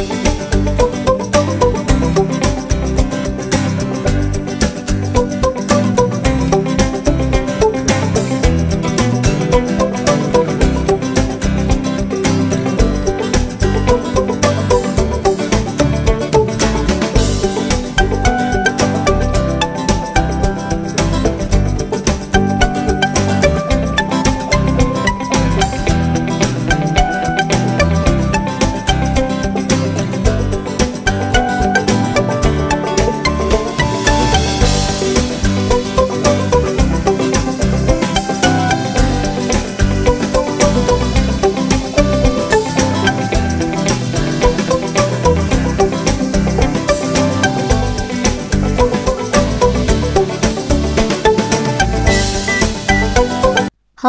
Thank you.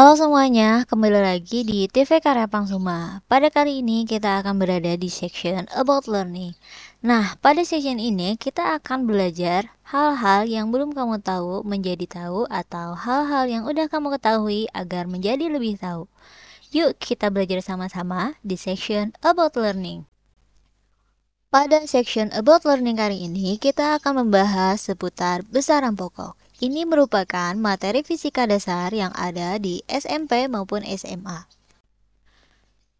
Halo semuanya, kembali lagi di TV Karya Pangsuma. Pada kali ini kita akan berada di section about learning. Nah, pada section ini kita akan belajar hal-hal yang belum kamu tahu menjadi tahu atau hal-hal yang udah kamu ketahui agar menjadi lebih tahu. Yuk kita belajar sama-sama di section about learning. Pada section about learning kali ini kita akan membahas seputar besaran pokok. Ini merupakan materi fisika dasar yang ada di SMP maupun SMA.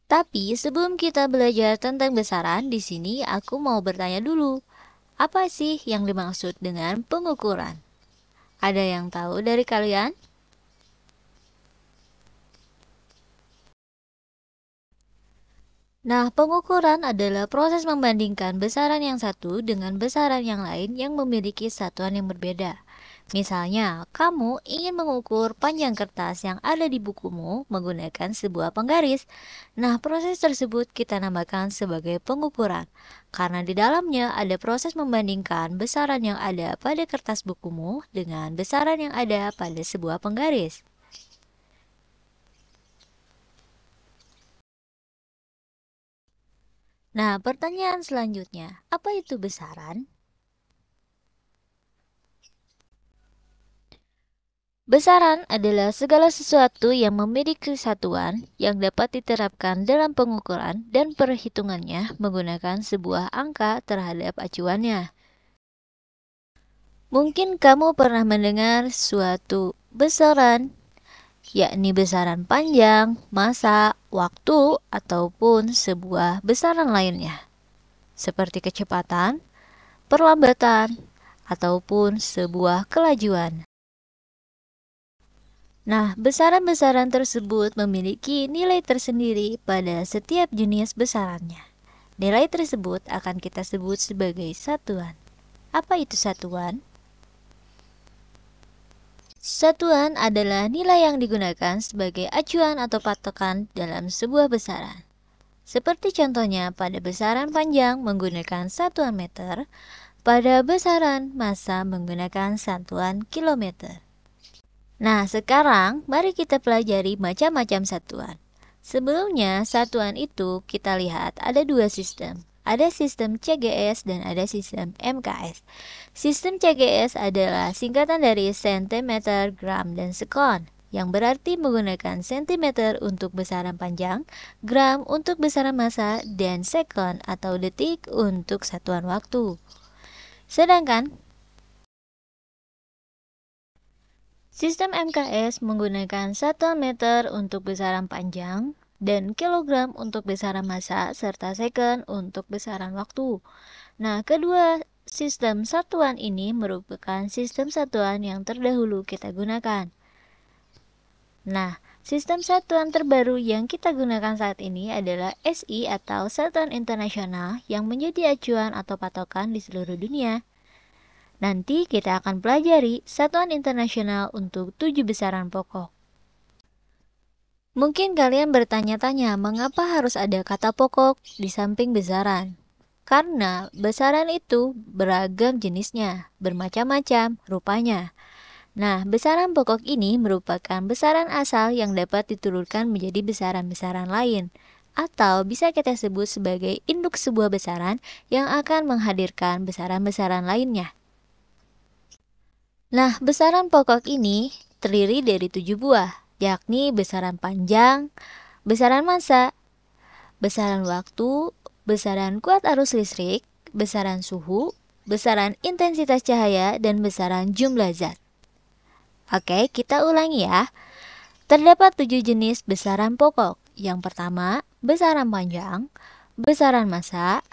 Tapi sebelum kita belajar tentang besaran, di sini aku mau bertanya dulu. Apa sih yang dimaksud dengan pengukuran? Ada yang tahu dari kalian? Nah, pengukuran adalah proses membandingkan besaran yang satu dengan besaran yang lain yang memiliki satuan yang berbeda. Misalnya, kamu ingin mengukur panjang kertas yang ada di bukumu menggunakan sebuah penggaris. Nah, proses tersebut kita namakan sebagai pengukuran, karena di dalamnya ada proses membandingkan besaran yang ada pada kertas bukumu dengan besaran yang ada pada sebuah penggaris. Nah, pertanyaan selanjutnya, apa itu besaran? Besaran adalah segala sesuatu yang memiliki satuan yang dapat diterapkan dalam pengukuran dan perhitungannya menggunakan sebuah angka terhadap acuannya. Mungkin kamu pernah mendengar suatu besaran, yakni besaran panjang, masa, waktu, ataupun sebuah besaran lainnya, seperti kecepatan, perlambatan, ataupun sebuah kelajuan. Nah, besaran-besaran tersebut memiliki nilai tersendiri pada setiap jenis besarannya. Nilai tersebut akan kita sebut sebagai satuan. Apa itu satuan? Satuan adalah nilai yang digunakan sebagai acuan atau patokan dalam sebuah besaran. Seperti contohnya pada besaran panjang menggunakan satuan meter, pada besaran massa menggunakan satuan kilometer. Nah, sekarang mari kita pelajari macam-macam satuan. Sebelumnya, satuan itu kita lihat ada dua sistem. Ada sistem CGS dan ada sistem MKS. Sistem CGS adalah singkatan dari centimeter, gram, dan sekon yang berarti menggunakan sentimeter untuk besaran panjang, gram untuk besaran massa, dan sekon atau detik untuk satuan waktu. Sedangkan Sistem MKS menggunakan satuan meter untuk besaran panjang dan kilogram untuk besaran massa serta second untuk besaran waktu. Nah, kedua sistem satuan ini merupakan sistem satuan yang terdahulu kita gunakan. Nah, sistem satuan terbaru yang kita gunakan saat ini adalah SI atau Satuan Internasional yang menjadi acuan atau patokan di seluruh dunia. Nanti kita akan pelajari satuan internasional untuk tujuh besaran pokok. Mungkin kalian bertanya-tanya mengapa harus ada kata pokok di samping besaran. Karena besaran itu beragam jenisnya, bermacam-macam rupanya. Nah, besaran pokok ini merupakan besaran asal yang dapat diturunkan menjadi besaran-besaran lain atau bisa kita sebut sebagai induk sebuah besaran yang akan menghadirkan besaran-besaran lainnya. Nah, besaran pokok ini terdiri dari tujuh buah, yakni besaran panjang, besaran massa, besaran waktu, besaran kuat arus listrik, besaran suhu, besaran intensitas cahaya, dan besaran jumlah zat. Oke, kita ulangi ya. Terdapat tujuh jenis besaran pokok. Yang pertama, besaran panjang, besaran massa,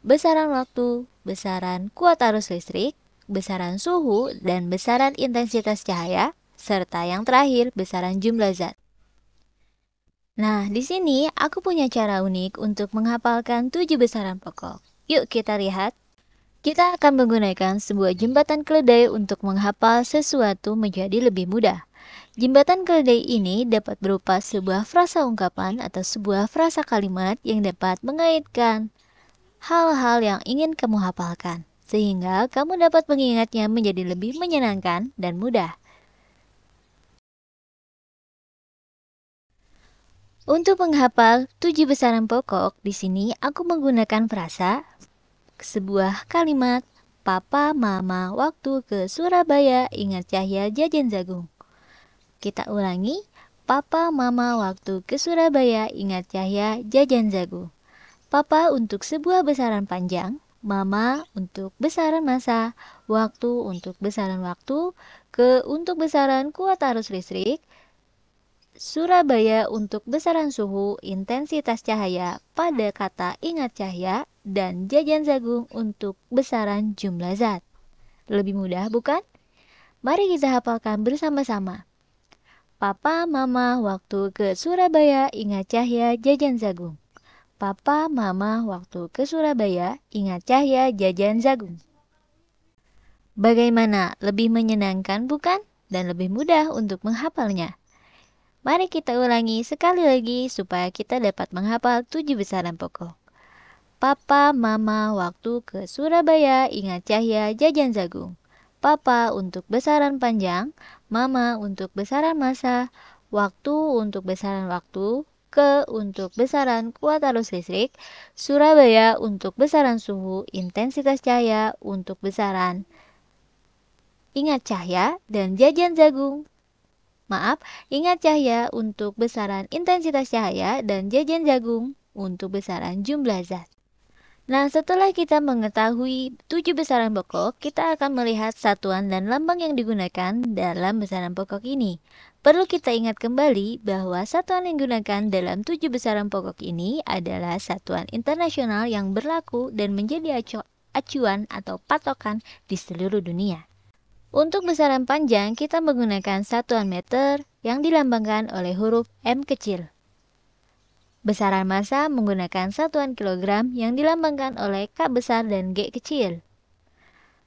besaran waktu, besaran kuat arus listrik, besaran suhu dan besaran intensitas cahaya, serta yang terakhir besaran jumlah zat. Nah, di sini aku punya cara unik untuk menghafalkan tujuh besaran pokok. Yuk kita lihat. Kita akan menggunakan sebuah jembatan keledai untuk menghafal sesuatu menjadi lebih mudah. Jembatan keledai ini dapat berupa sebuah frasa ungkapan atau sebuah frasa kalimat yang dapat mengaitkan hal-hal yang ingin kamu hafalkan sehingga kamu dapat mengingatnya menjadi lebih menyenangkan dan mudah. Untuk menghafal tujuh besaran pokok, di sini aku menggunakan frasa sebuah kalimat Papa Mama waktu ke Surabaya ingat Cahya jajan jagung. Kita ulangi, Papa Mama waktu ke Surabaya ingat Cahya jajan jagung. Papa untuk sebuah besaran panjang, mama untuk besaran masa, waktu untuk besaran waktu, ke untuk besaran kuat arus listrik, Surabaya untuk besaran suhu, intensitas cahaya pada kata ingat cahaya, dan jajan zagung untuk besaran jumlah zat. Lebih mudah bukan? Mari kita hafalkan bersama-sama. Papa, Mama, waktu ke Surabaya, ingat cahaya, jajan zagung. Papa, Mama waktu ke Surabaya, ingat cahaya jajan jagung. Bagaimana? Lebih menyenangkan bukan? Dan lebih mudah untuk menghafalnya. Mari kita ulangi sekali lagi supaya kita dapat menghafal tujuh besaran pokok. Papa, Mama waktu ke Surabaya ingat cahaya jajan jagung. Papa untuk besaran panjang, Mama untuk besaran masa, waktu untuk besaran waktu, ke untuk besaran kuat arus listrik, Surabaya untuk besaran suhu, intensitas cahaya untuk besaran ingat cahaya dan jajan jagung. Maaf, ingat cahaya untuk besaran intensitas cahaya dan jajan jagung untuk besaran jumlah zat. Nah, setelah kita mengetahui tujuh besaran pokok, kita akan melihat satuan dan lambang yang digunakan dalam besaran pokok ini. Perlu kita ingat kembali bahwa satuan yang digunakan dalam tujuh besaran pokok ini adalah satuan internasional yang berlaku dan menjadi acu acuan atau patokan di seluruh dunia. Untuk besaran panjang, kita menggunakan satuan meter yang dilambangkan oleh huruf M kecil. Besaran massa menggunakan satuan kilogram yang dilambangkan oleh K besar dan G kecil.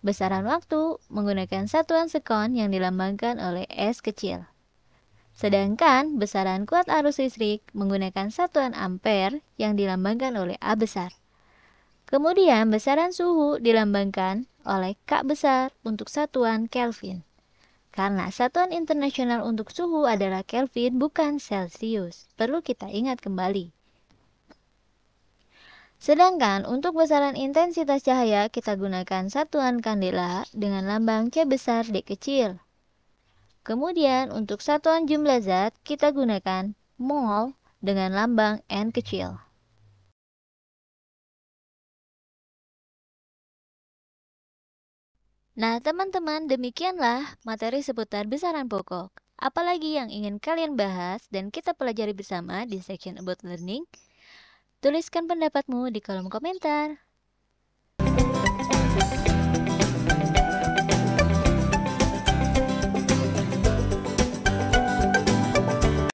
Besaran waktu menggunakan satuan sekon yang dilambangkan oleh S kecil. Sedangkan besaran kuat arus listrik menggunakan satuan ampere yang dilambangkan oleh A besar. Kemudian besaran suhu dilambangkan oleh K besar untuk satuan Kelvin. Karena satuan internasional untuk suhu adalah Kelvin bukan Celsius. Perlu kita ingat kembali. Sedangkan untuk besaran intensitas cahaya kita gunakan satuan kandela dengan lambang C besar D kecil. Kemudian untuk satuan jumlah zat kita gunakan mol dengan lambang N kecil. Nah, teman-teman, demikianlah materi seputar besaran pokok. Apalagi yang ingin kalian bahas dan kita pelajari bersama di section about learning? Tuliskan pendapatmu di kolom komentar.